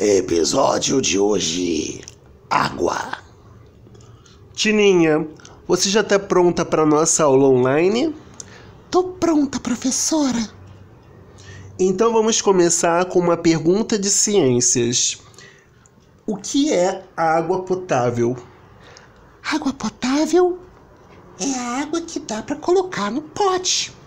Episódio de hoje: Água. Tininha, você já está pronta para nossa aula online? Tô pronta, professora. Então vamos começar com uma pergunta de ciências. O que é água potável? Água potável é a água que dá para colocar no pote.